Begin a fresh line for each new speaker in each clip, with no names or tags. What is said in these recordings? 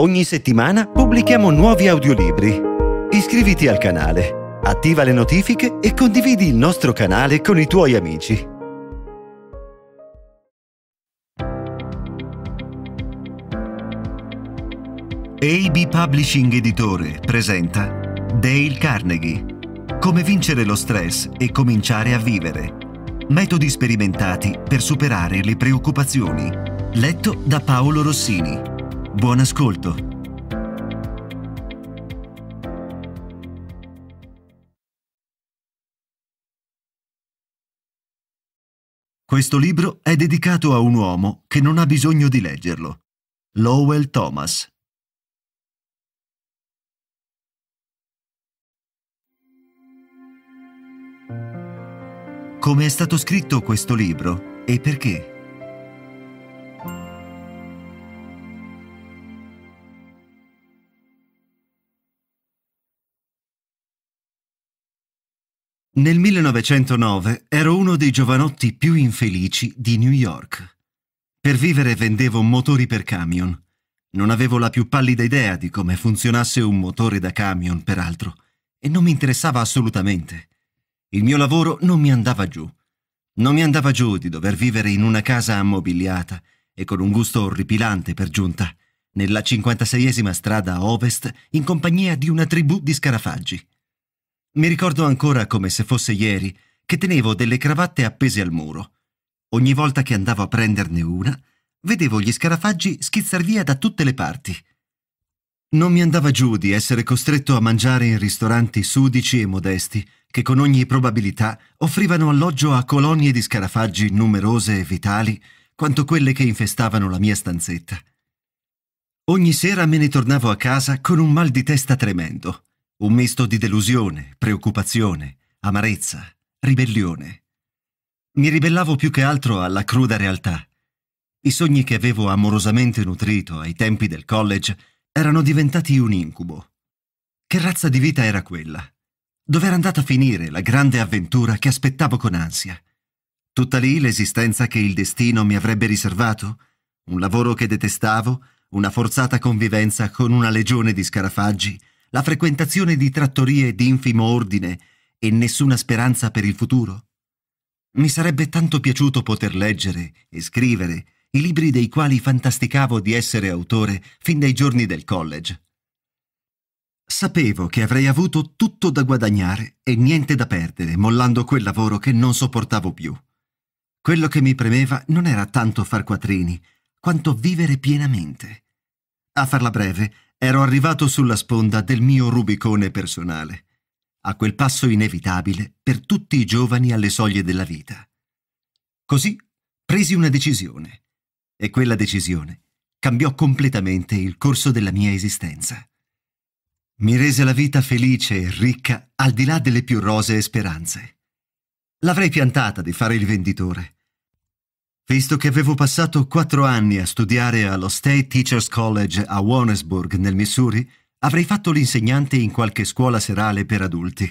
Ogni settimana pubblichiamo nuovi audiolibri. Iscriviti al canale, attiva le notifiche e condividi il nostro canale con i tuoi amici. AB Publishing Editore presenta Dale Carnegie. Come vincere lo stress e cominciare a vivere. Metodi sperimentati per superare le preoccupazioni. Letto da Paolo Rossini. Buon ascolto. Questo libro è dedicato a un uomo che non ha bisogno di leggerlo, Lowell Thomas. Come è stato scritto questo libro e perché? Nel 1909 ero uno dei giovanotti più infelici di New York. Per vivere vendevo motori per camion. Non avevo la più pallida idea di come funzionasse un motore da camion, peraltro, e non mi interessava assolutamente. Il mio lavoro non mi andava giù. Non mi andava giù di dover vivere in una casa ammobiliata e con un gusto orripilante per giunta, nella 56esima strada ovest in compagnia di una tribù di scarafaggi. Mi ricordo ancora come se fosse ieri che tenevo delle cravatte appese al muro. Ogni volta che andavo a prenderne una, vedevo gli scarafaggi schizzar via da tutte le parti. Non mi andava giù di essere costretto a mangiare in ristoranti sudici e modesti, che con ogni probabilità offrivano alloggio a colonie di scarafaggi numerose e vitali quanto quelle che infestavano la mia stanzetta. Ogni sera me ne tornavo a casa con un mal di testa tremendo. Un misto di delusione, preoccupazione, amarezza, ribellione. Mi ribellavo più che altro alla cruda realtà. I sogni che avevo amorosamente nutrito ai tempi del college erano diventati un incubo. Che razza di vita era quella? Dov'era andata a finire la grande avventura che aspettavo con ansia? Tutta lì l'esistenza che il destino mi avrebbe riservato? Un lavoro che detestavo? Una forzata convivenza con una legione di scarafaggi? la frequentazione di trattorie di infimo ordine e nessuna speranza per il futuro? Mi sarebbe tanto piaciuto poter leggere e scrivere i libri dei quali fantasticavo di essere autore fin dai giorni del college. Sapevo che avrei avuto tutto da guadagnare e niente da perdere mollando quel lavoro che non sopportavo più. Quello che mi premeva non era tanto far quattrini, quanto vivere pienamente. A farla breve, ero arrivato sulla sponda del mio Rubicone personale, a quel passo inevitabile per tutti i giovani alle soglie della vita. Così presi una decisione e quella decisione cambiò completamente il corso della mia esistenza. Mi rese la vita felice e ricca al di là delle più rosee speranze. L'avrei piantata di fare il venditore, Visto che avevo passato quattro anni a studiare allo State Teachers College a Warnesburg, nel Missouri, avrei fatto l'insegnante in qualche scuola serale per adulti.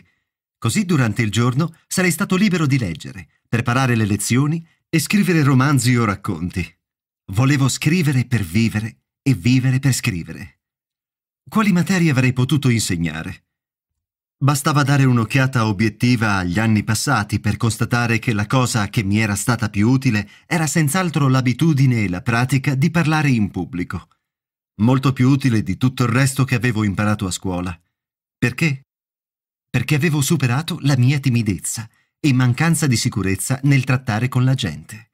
Così durante il giorno sarei stato libero di leggere, preparare le lezioni e scrivere romanzi o racconti. Volevo scrivere per vivere e vivere per scrivere. Quali materie avrei potuto insegnare? Bastava dare un'occhiata obiettiva agli anni passati per constatare che la cosa che mi era stata più utile era senz'altro l'abitudine e la pratica di parlare in pubblico. Molto più utile di tutto il resto che avevo imparato a scuola. Perché? Perché avevo superato la mia timidezza e mancanza di sicurezza nel trattare con la gente.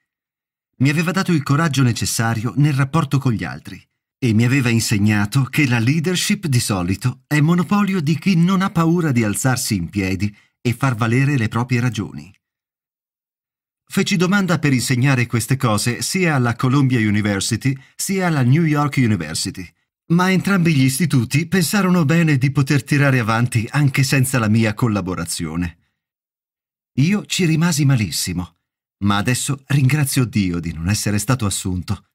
Mi aveva dato il coraggio necessario nel rapporto con gli altri e mi aveva insegnato che la leadership di solito è monopolio di chi non ha paura di alzarsi in piedi e far valere le proprie ragioni. Feci domanda per insegnare queste cose sia alla Columbia University sia alla New York University, ma entrambi gli istituti pensarono bene di poter tirare avanti anche senza la mia collaborazione. Io ci rimasi malissimo, ma adesso ringrazio Dio di non essere stato assunto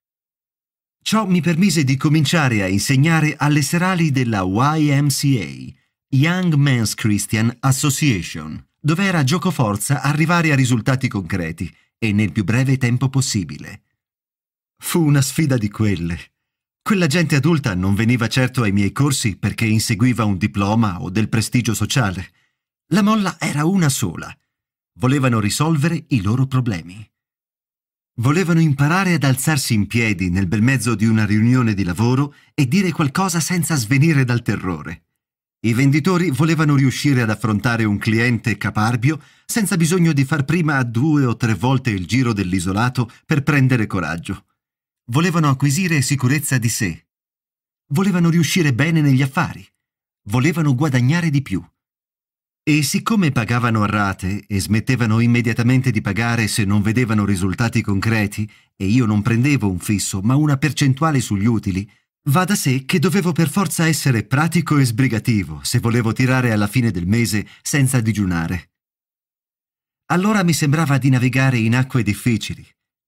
Ciò mi permise di cominciare a insegnare alle serali della YMCA, Young Men's Christian Association, dove era gioco forza arrivare a risultati concreti e nel più breve tempo possibile. Fu una sfida di quelle. Quella gente adulta non veniva certo ai miei corsi perché inseguiva un diploma o del prestigio sociale. La molla era una sola. Volevano risolvere i loro problemi. Volevano imparare ad alzarsi in piedi nel bel mezzo di una riunione di lavoro e dire qualcosa senza svenire dal terrore. I venditori volevano riuscire ad affrontare un cliente caparbio senza bisogno di far prima due o tre volte il giro dell'isolato per prendere coraggio. Volevano acquisire sicurezza di sé. Volevano riuscire bene negli affari. Volevano guadagnare di più. E siccome pagavano a rate e smettevano immediatamente di pagare se non vedevano risultati concreti, e io non prendevo un fisso, ma una percentuale sugli utili, va da sé che dovevo per forza essere pratico e sbrigativo se volevo tirare alla fine del mese senza digiunare. Allora mi sembrava di navigare in acque difficili,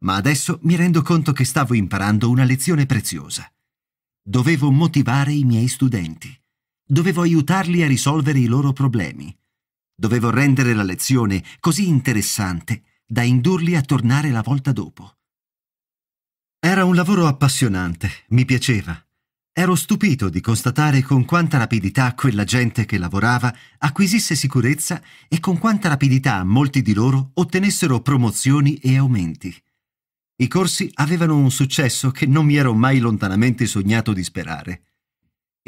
ma adesso mi rendo conto che stavo imparando una lezione preziosa. Dovevo motivare i miei studenti. Dovevo aiutarli a risolvere i loro problemi. Dovevo rendere la lezione così interessante da indurli a tornare la volta dopo. Era un lavoro appassionante, mi piaceva. Ero stupito di constatare con quanta rapidità quella gente che lavorava acquisisse sicurezza e con quanta rapidità molti di loro ottenessero promozioni e aumenti. I corsi avevano un successo che non mi ero mai lontanamente sognato di sperare.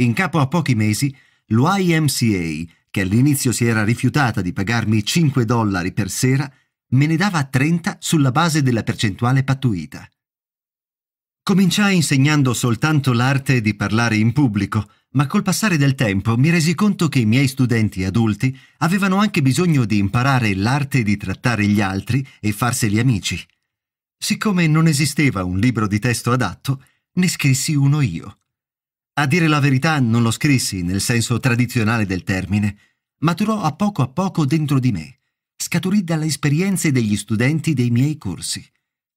In capo a pochi mesi, l'YMCA che all'inizio si era rifiutata di pagarmi 5 dollari per sera, me ne dava 30 sulla base della percentuale pattuita. Cominciai insegnando soltanto l'arte di parlare in pubblico, ma col passare del tempo mi resi conto che i miei studenti adulti avevano anche bisogno di imparare l'arte di trattare gli altri e farseli amici. Siccome non esisteva un libro di testo adatto, ne scrissi uno io. A dire la verità non lo scrissi nel senso tradizionale del termine, maturò a poco a poco dentro di me, scaturì dalle esperienze degli studenti dei miei corsi.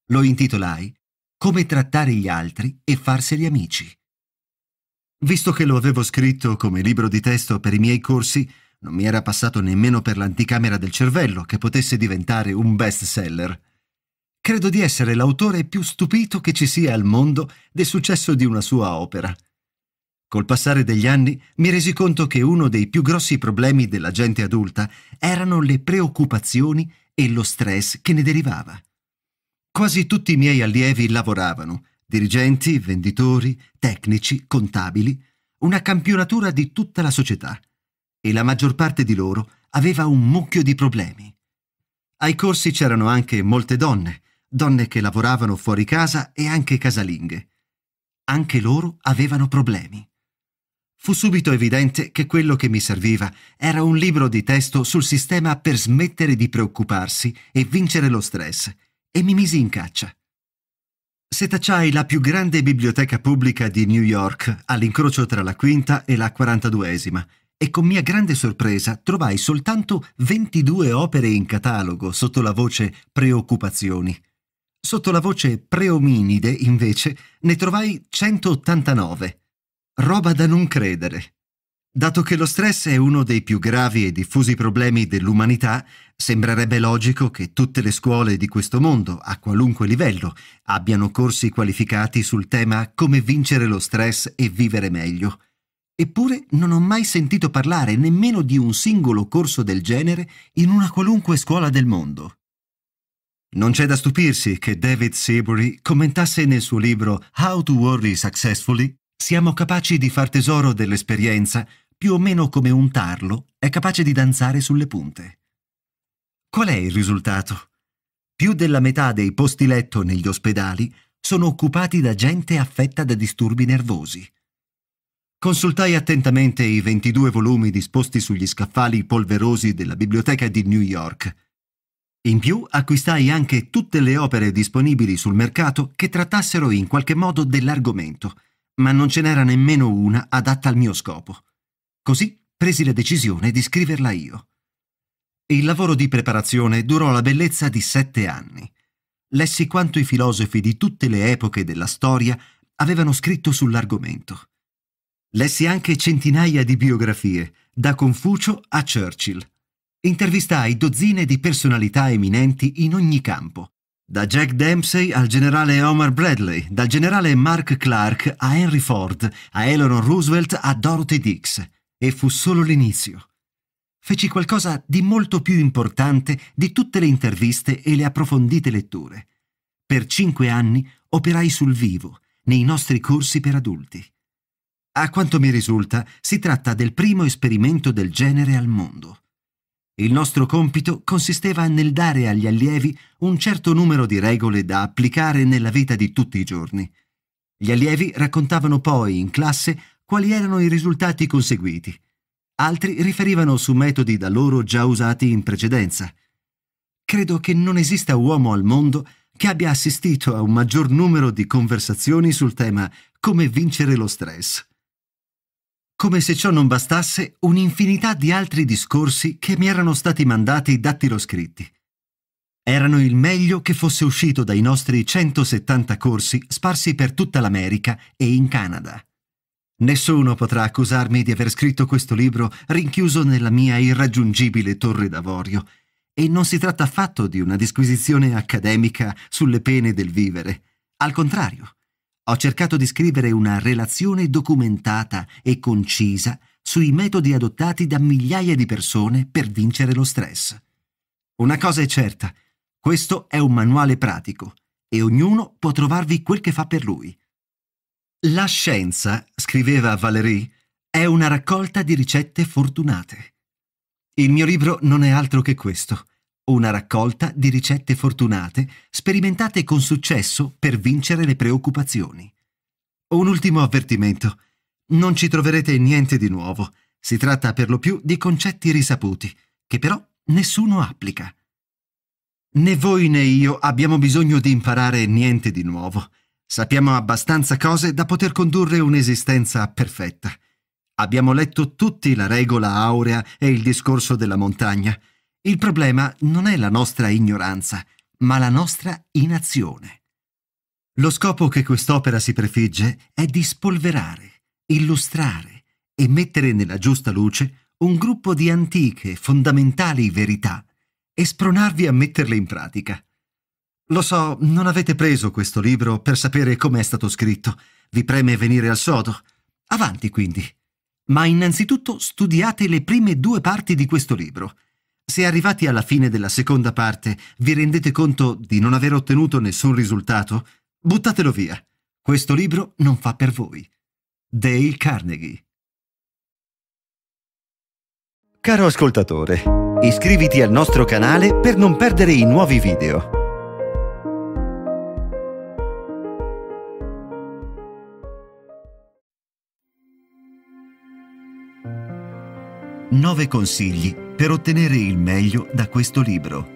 Lo intitolai Come trattare gli altri e farseli amici. Visto che lo avevo scritto come libro di testo per i miei corsi, non mi era passato nemmeno per l'anticamera del cervello che potesse diventare un bestseller. Credo di essere l'autore più stupito che ci sia al mondo del successo di una sua opera. Col passare degli anni mi resi conto che uno dei più grossi problemi della gente adulta erano le preoccupazioni e lo stress che ne derivava. Quasi tutti i miei allievi lavoravano, dirigenti, venditori, tecnici, contabili, una campionatura di tutta la società, e la maggior parte di loro aveva un mucchio di problemi. Ai corsi c'erano anche molte donne, donne che lavoravano fuori casa e anche casalinghe. Anche loro avevano problemi. Fu subito evidente che quello che mi serviva era un libro di testo sul sistema per smettere di preoccuparsi e vincere lo stress, e mi misi in caccia. Setacciai la più grande biblioteca pubblica di New York, all'incrocio tra la quinta e la quarantaduesima, e con mia grande sorpresa trovai soltanto 22 opere in catalogo sotto la voce Preoccupazioni. Sotto la voce Preominide, invece, ne trovai 189 roba da non credere. Dato che lo stress è uno dei più gravi e diffusi problemi dell'umanità, sembrerebbe logico che tutte le scuole di questo mondo, a qualunque livello, abbiano corsi qualificati sul tema come vincere lo stress e vivere meglio. Eppure non ho mai sentito parlare nemmeno di un singolo corso del genere in una qualunque scuola del mondo. Non c'è da stupirsi che David Seabury commentasse nel suo libro How to Worry Successfully siamo capaci di far tesoro dell'esperienza, più o meno come un tarlo è capace di danzare sulle punte. Qual è il risultato? Più della metà dei posti letto negli ospedali sono occupati da gente affetta da disturbi nervosi. Consultai attentamente i 22 volumi disposti sugli scaffali polverosi della biblioteca di New York. In più acquistai anche tutte le opere disponibili sul mercato che trattassero in qualche modo dell'argomento – ma non ce n'era nemmeno una adatta al mio scopo. Così presi la decisione di scriverla io. Il lavoro di preparazione durò la bellezza di sette anni. Lessi quanto i filosofi di tutte le epoche della storia avevano scritto sull'argomento. Lessi anche centinaia di biografie, da Confucio a Churchill. Intervistai dozzine di personalità eminenti in ogni campo da Jack Dempsey al generale Homer Bradley, dal generale Mark Clark a Henry Ford, a Eleanor Roosevelt a Dorothy Dix. E fu solo l'inizio. Feci qualcosa di molto più importante di tutte le interviste e le approfondite letture. Per cinque anni operai sul vivo, nei nostri corsi per adulti. A quanto mi risulta, si tratta del primo esperimento del genere al mondo. Il nostro compito consisteva nel dare agli allievi un certo numero di regole da applicare nella vita di tutti i giorni. Gli allievi raccontavano poi in classe quali erano i risultati conseguiti. Altri riferivano su metodi da loro già usati in precedenza. Credo che non esista uomo al mondo che abbia assistito a un maggior numero di conversazioni sul tema come vincere lo stress. Come se ciò non bastasse, un'infinità di altri discorsi che mi erano stati mandati dattiloscritti. Erano il meglio che fosse uscito dai nostri 170 corsi sparsi per tutta l'America e in Canada. Nessuno potrà accusarmi di aver scritto questo libro rinchiuso nella mia irraggiungibile torre d'avorio, e non si tratta affatto di una disquisizione accademica sulle pene del vivere. Al contrario, ho cercato di scrivere una relazione documentata e concisa sui metodi adottati da migliaia di persone per vincere lo stress. Una cosa è certa, questo è un manuale pratico e ognuno può trovarvi quel che fa per lui. La scienza, scriveva Valerie, è una raccolta di ricette fortunate. Il mio libro non è altro che questo una raccolta di ricette fortunate sperimentate con successo per vincere le preoccupazioni. Un ultimo avvertimento. Non ci troverete niente di nuovo. Si tratta per lo più di concetti risaputi, che però nessuno applica. Né voi né io abbiamo bisogno di imparare niente di nuovo. Sappiamo abbastanza cose da poter condurre un'esistenza perfetta. Abbiamo letto tutti la regola aurea e il discorso della montagna. Il problema non è la nostra ignoranza, ma la nostra inazione. Lo scopo che quest'opera si prefigge è di spolverare, illustrare e mettere nella giusta luce un gruppo di antiche, fondamentali verità e spronarvi a metterle in pratica. Lo so, non avete preso questo libro per sapere come è stato scritto. Vi preme venire al sodo. Avanti, quindi. Ma innanzitutto studiate le prime due parti di questo libro se arrivati alla fine della seconda parte vi rendete conto di non aver ottenuto nessun risultato, buttatelo via. Questo libro non fa per voi. Dale Carnegie. Caro ascoltatore, iscriviti al nostro canale per non perdere i nuovi video. Nove consigli per ottenere il meglio da questo libro.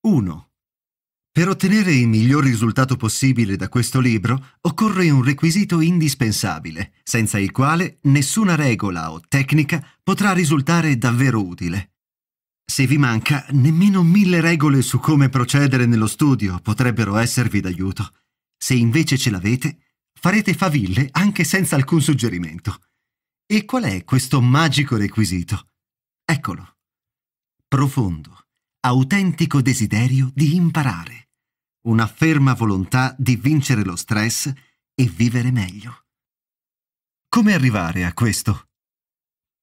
Uno. Per ottenere il miglior risultato possibile da questo libro occorre un requisito indispensabile, senza il quale nessuna regola o tecnica potrà risultare davvero utile. Se vi manca, nemmeno mille regole su come procedere nello studio potrebbero esservi d'aiuto. Se invece ce l'avete, farete faville anche senza alcun suggerimento. E qual è questo magico requisito? Eccolo. Profondo, autentico desiderio di imparare. Una ferma volontà di vincere lo stress e vivere meglio. Come arrivare a questo?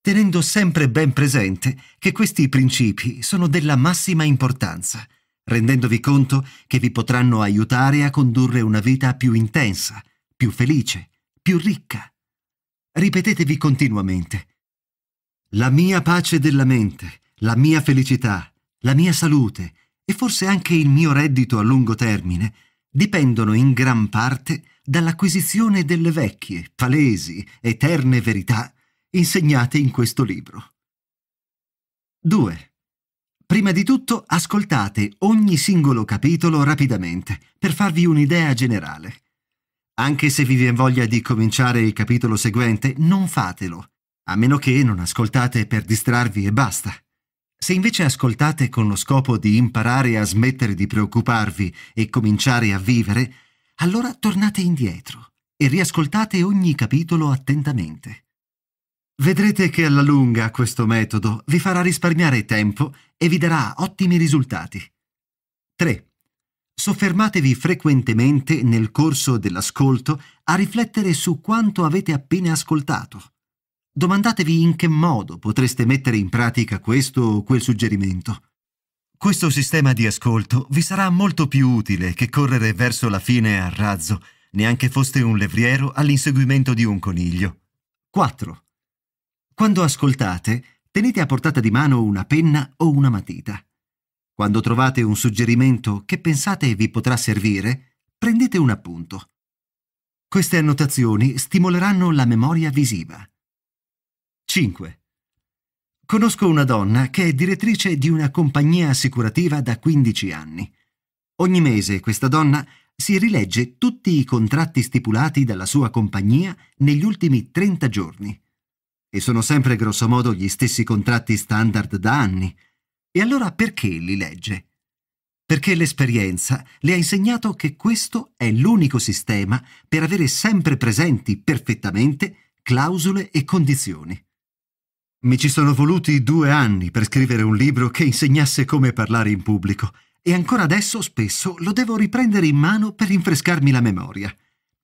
tenendo sempre ben presente che questi principi sono della massima importanza, rendendovi conto che vi potranno aiutare a condurre una vita più intensa, più felice, più ricca. Ripetetevi continuamente. La mia pace della mente, la mia felicità, la mia salute e forse anche il mio reddito a lungo termine dipendono in gran parte dall'acquisizione delle vecchie, palesi, eterne verità insegnate in questo libro. 2. Prima di tutto ascoltate ogni singolo capitolo rapidamente per farvi un'idea generale. Anche se vi viene voglia di cominciare il capitolo seguente, non fatelo, a meno che non ascoltate per distrarvi e basta. Se invece ascoltate con lo scopo di imparare a smettere di preoccuparvi e cominciare a vivere, allora tornate indietro e riascoltate ogni capitolo attentamente. Vedrete che alla lunga questo metodo vi farà risparmiare tempo e vi darà ottimi risultati. 3. Soffermatevi frequentemente nel corso dell'ascolto a riflettere su quanto avete appena ascoltato. Domandatevi in che modo potreste mettere in pratica questo o quel suggerimento. Questo sistema di ascolto vi sarà molto più utile che correre verso la fine a razzo, neanche foste un levriero all'inseguimento di un coniglio. 4. Quando ascoltate, tenete a portata di mano una penna o una matita. Quando trovate un suggerimento che pensate vi potrà servire, prendete un appunto. Queste annotazioni stimoleranno la memoria visiva. 5. Conosco una donna che è direttrice di una compagnia assicurativa da 15 anni. Ogni mese questa donna si rilegge tutti i contratti stipulati dalla sua compagnia negli ultimi 30 giorni e sono sempre grossomodo gli stessi contratti standard da anni. E allora perché li legge? Perché l'esperienza le ha insegnato che questo è l'unico sistema per avere sempre presenti perfettamente clausole e condizioni. Mi ci sono voluti due anni per scrivere un libro che insegnasse come parlare in pubblico e ancora adesso spesso lo devo riprendere in mano per rinfrescarmi la memoria.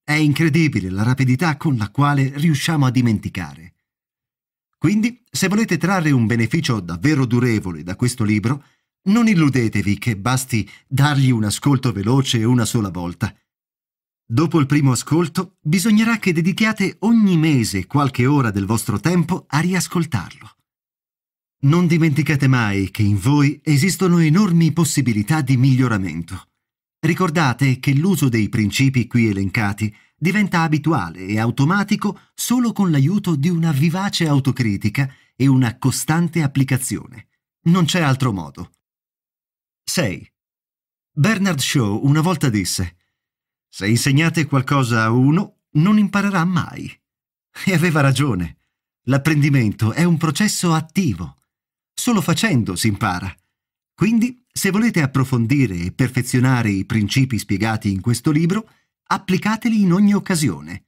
È incredibile la rapidità con la quale riusciamo a dimenticare. Quindi, se volete trarre un beneficio davvero durevole da questo libro, non illudetevi che basti dargli un ascolto veloce una sola volta. Dopo il primo ascolto, bisognerà che dedichiate ogni mese qualche ora del vostro tempo a riascoltarlo. Non dimenticate mai che in voi esistono enormi possibilità di miglioramento. Ricordate che l'uso dei principi qui elencati diventa abituale e automatico solo con l'aiuto di una vivace autocritica e una costante applicazione. Non c'è altro modo. 6. Bernard Shaw una volta disse Se insegnate qualcosa a uno, non imparerà mai. E aveva ragione. L'apprendimento è un processo attivo. Solo facendo si impara. Quindi, se volete approfondire e perfezionare i principi spiegati in questo libro, applicateli in ogni occasione.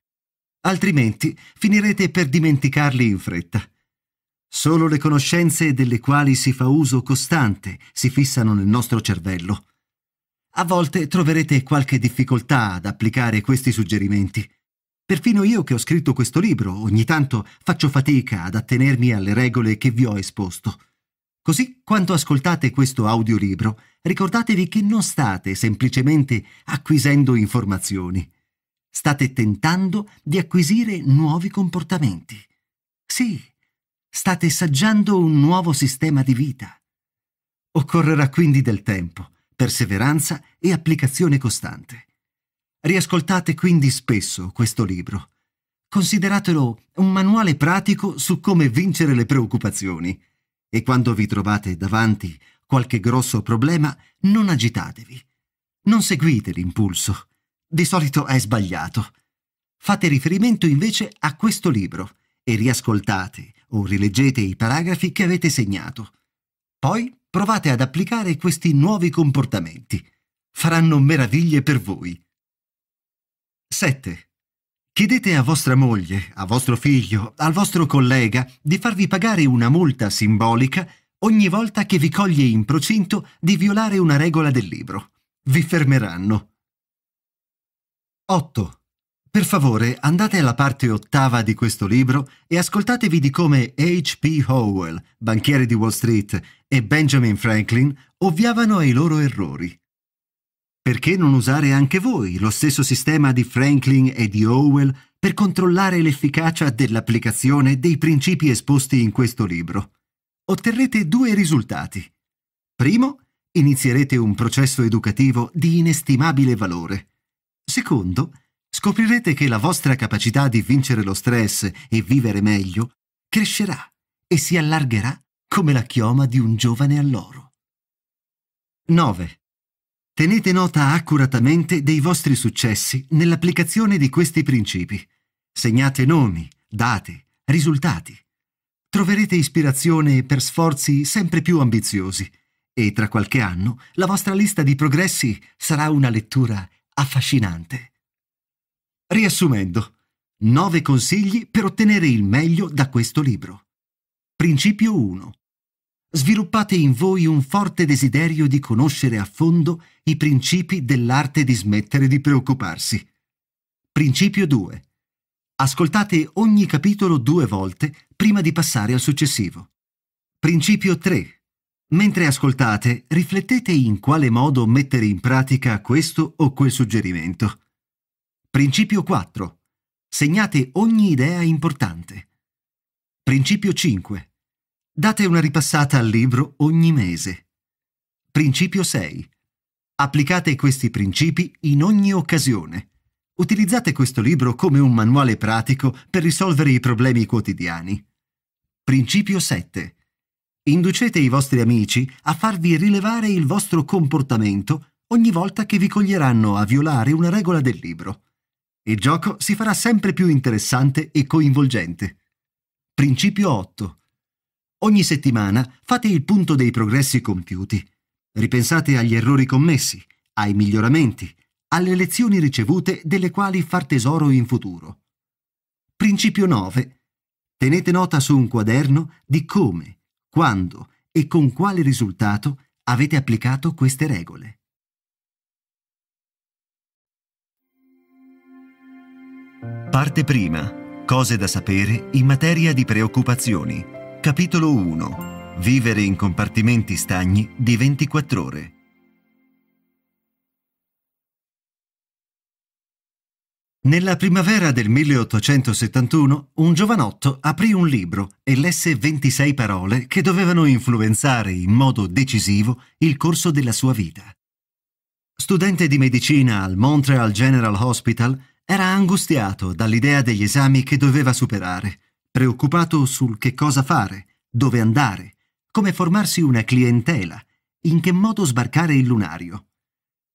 Altrimenti finirete per dimenticarli in fretta. Solo le conoscenze delle quali si fa uso costante si fissano nel nostro cervello. A volte troverete qualche difficoltà ad applicare questi suggerimenti. Perfino io che ho scritto questo libro ogni tanto faccio fatica ad attenermi alle regole che vi ho esposto. Così, quando ascoltate questo audiolibro, ricordatevi che non state semplicemente acquisendo informazioni. State tentando di acquisire nuovi comportamenti. Sì, state saggiando un nuovo sistema di vita. Occorrerà quindi del tempo, perseveranza e applicazione costante. Riascoltate quindi spesso questo libro. Consideratelo un manuale pratico su come vincere le preoccupazioni e quando vi trovate davanti qualche grosso problema, non agitatevi. Non seguite l'impulso. Di solito è sbagliato. Fate riferimento invece a questo libro e riascoltate o rileggete i paragrafi che avete segnato. Poi provate ad applicare questi nuovi comportamenti. Faranno meraviglie per voi. 7. Chiedete a vostra moglie, a vostro figlio, al vostro collega di farvi pagare una multa simbolica ogni volta che vi coglie in procinto di violare una regola del libro. Vi fermeranno. 8. Per favore, andate alla parte ottava di questo libro e ascoltatevi di come H.P. Howell, banchiere di Wall Street, e Benjamin Franklin ovviavano ai loro errori. Perché non usare anche voi lo stesso sistema di Franklin e di Howell per controllare l'efficacia dell'applicazione dei principi esposti in questo libro? otterrete due risultati. Primo, inizierete un processo educativo di inestimabile valore. Secondo, scoprirete che la vostra capacità di vincere lo stress e vivere meglio crescerà e si allargherà come la chioma di un giovane alloro. 9. Tenete nota accuratamente dei vostri successi nell'applicazione di questi principi. Segnate nomi, date, risultati troverete ispirazione per sforzi sempre più ambiziosi e tra qualche anno la vostra lista di progressi sarà una lettura affascinante. Riassumendo, 9 consigli per ottenere il meglio da questo libro. Principio 1. Sviluppate in voi un forte desiderio di conoscere a fondo i principi dell'arte di smettere di preoccuparsi. Principio 2. Ascoltate ogni capitolo due volte prima di passare al successivo. Principio 3. Mentre ascoltate, riflettete in quale modo mettere in pratica questo o quel suggerimento. Principio 4. Segnate ogni idea importante. Principio 5. Date una ripassata al libro ogni mese. Principio 6. Applicate questi principi in ogni occasione. Utilizzate questo libro come un manuale pratico per risolvere i problemi quotidiani. Principio 7. Inducete i vostri amici a farvi rilevare il vostro comportamento ogni volta che vi coglieranno a violare una regola del libro. Il gioco si farà sempre più interessante e coinvolgente. Principio 8. Ogni settimana fate il punto dei progressi compiuti. Ripensate agli errori commessi, ai miglioramenti, alle lezioni ricevute delle quali far tesoro in futuro. Principio 9. Tenete nota su un quaderno di come, quando e con quale risultato avete applicato queste regole. Parte prima. Cose da sapere in materia di preoccupazioni. Capitolo 1. Vivere in compartimenti stagni di 24 ore. Nella primavera del 1871 un giovanotto aprì un libro e lesse 26 parole che dovevano influenzare in modo decisivo il corso della sua vita. Studente di medicina al Montreal General Hospital, era angustiato dall'idea degli esami che doveva superare, preoccupato sul che cosa fare, dove andare, come formarsi una clientela, in che modo sbarcare il lunario.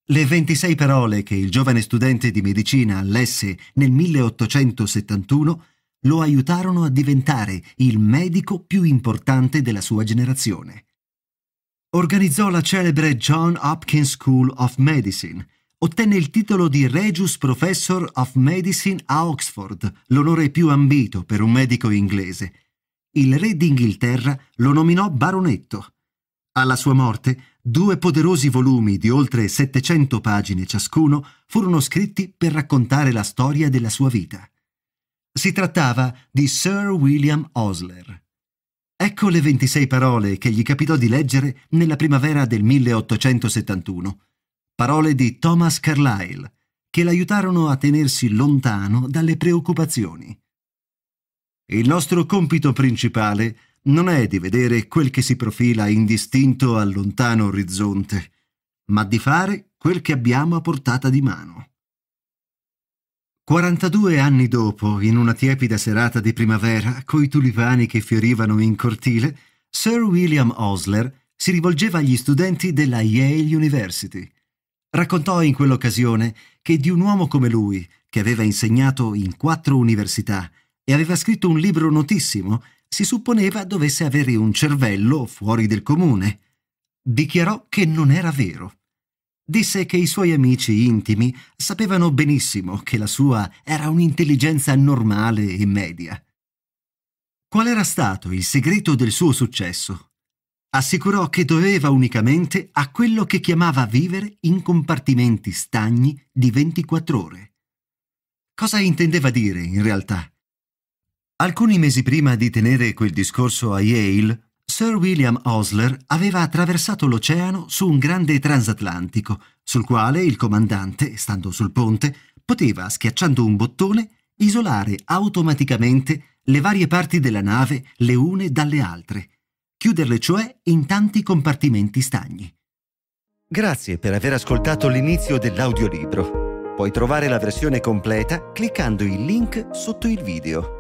Le 26 parole che il giovane studente di medicina lesse nel 1871 lo aiutarono a diventare il medico più importante della sua generazione. Organizzò la celebre John Hopkins School of Medicine, ottenne il titolo di Regius Professor of Medicine a Oxford, l'onore più ambito per un medico inglese. Il re d'Inghilterra lo nominò baronetto. Alla sua morte Due poderosi volumi di oltre 700 pagine ciascuno furono scritti per raccontare la storia della sua vita. Si trattava di Sir William Osler. Ecco le 26 parole che gli capitò di leggere nella primavera del 1871. Parole di Thomas Carlyle, che l'aiutarono a tenersi lontano dalle preoccupazioni. Il nostro compito principale non è di vedere quel che si profila indistinto al lontano orizzonte, ma di fare quel che abbiamo a portata di mano. 42 anni dopo, in una tiepida serata di primavera, coi tulipani che fiorivano in cortile, Sir William Osler si rivolgeva agli studenti della Yale University. Raccontò in quell'occasione che di un uomo come lui, che aveva insegnato in quattro università e aveva scritto un libro notissimo si supponeva dovesse avere un cervello fuori del comune. Dichiarò che non era vero. Disse che i suoi amici intimi sapevano benissimo che la sua era un'intelligenza normale e media. Qual era stato il segreto del suo successo? Assicurò che doveva unicamente a quello che chiamava vivere in compartimenti stagni di 24 ore. Cosa intendeva dire in realtà? Alcuni mesi prima di tenere quel discorso a Yale, Sir William Osler aveva attraversato l'oceano su un grande transatlantico, sul quale il comandante, stando sul ponte, poteva, schiacciando un bottone, isolare automaticamente le varie parti della nave le une dalle altre, chiuderle cioè in tanti compartimenti stagni. Grazie per aver ascoltato l'inizio dell'audiolibro. Puoi trovare la versione completa cliccando il link sotto il video.